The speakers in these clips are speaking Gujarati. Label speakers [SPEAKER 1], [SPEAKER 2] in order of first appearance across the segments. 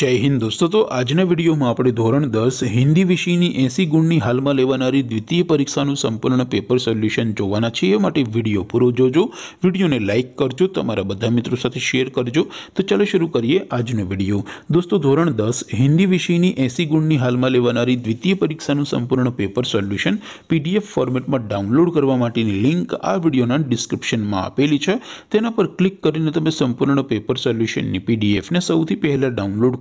[SPEAKER 1] जय हिंद दोस्तों तो आज ने वीडियो में आपणो ધોરણ 10 हिंदी विषयनी 80 ગુણની હાલમે લેવનારી દ્વિતીય પરીક્ષાનું સંપૂર્ણ પેપર સોલ્યુશન જોવાના છે એ માટે વિડિયો પૂરો જોજો વિડિયોને લાઈક કરજો તમારા બધા મિત્રો સાથે શેર કરજો તો ચલો શરૂ કરીએ આજનો વિડિયો दोस्तों ધોરણ 10 हिंदी विषयनी 80 ગુણની હાલમે લેવનારી દ્વિતીય પરીક્ષાનું સંપૂર્ણ પેપર સોલ્યુશન પીડીએફ ફોર્મેટમાં ડાઉનલોડ કરવા માટેની લિંક આ વિડિયોના ડિસ્ક્રિપ્શનમાં આપેલી છે તેના પર ક્લિક કરીને તમે સંપૂર્ણ પેપર સોલ્યુશનની પીડીએફ ને સૌથી પહેલા ડાઉનલોડ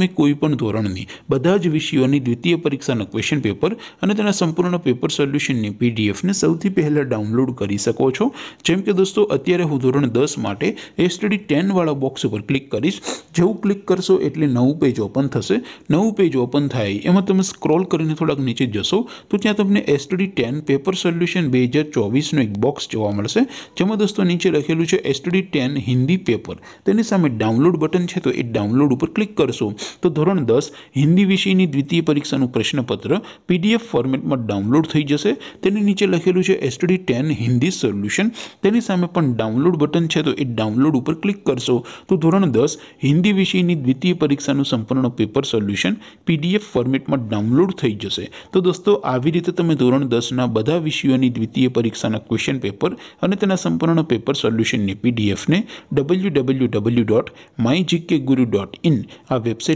[SPEAKER 1] મે કોઈપણ ધોરણની બધા જ વિષયોની દ્વિતીય પરીક્ષાના ક્વેશ્ચન પેપર અને તેના સંપૂર્ણનો પેપર સોલ્યુશનની પીડીએફ ને સૌથી પહેલા ડાઉનલોડ કરી શકો છો જેમ કે દોસ્તો અત્યારે હું ધોરણ 10 માટે STD 10 વાળો બોક્સ ઉપર ક્લિક કરીશ જેવું ક્લિક કરશો એટલે નવું પેજ ઓપન થશે નવું પેજ ઓપન થાય એમાં તમે સ્ક્રોલ કરીને થોડક નીચે જશો તો ત્યાં તમને STD 10 પેપર સોલ્યુશન 2024 નો એક બોક્સ જોવા મળશે જેમાં દોસ્તો નીચે લખેલું છે STD 10 હિન્દી પેપર તેની સામે ડાઉનલોડ બટન છે તો એ ડાઉનલોડ ઉપર ક્લિક કરશો તો ધોરણ 10 હિન્દી વિષયની દ્વિતીય પરીક્ષાનું પ્રશ્નપત્ર પીડીએફ ફોર્મેટમાં ડાઉનલોડ થઈ જશે તેની નીચે લખેલું છે STD 10 હિન્દી સોલ્યુશન તેની સામે પણ ડાઉનલોડ બટન છે તો એ ડાઉનલોડ ઉપર ક્લિક કરશો તો ધોરણ 10 હિન્દી વિષયની દ્વિતીય પરીક્ષાનું સંપૂર્ણ પેપર સોલ્યુશન પીડીએફ ફોર્મેટમાં ડાઉનલોડ થઈ જશે તો દોસ્તો આવી રીતે તમે ધોરણ 10 ના બધા વિષયોની દ્વિતીય પરીક્ષાના ક્વેશ્ચન પેપર અને તેના સંપૂર્ણના પેપર સોલ્યુશનની પીડીએફ ને www.mygkguru.in આ વેબસાઈટ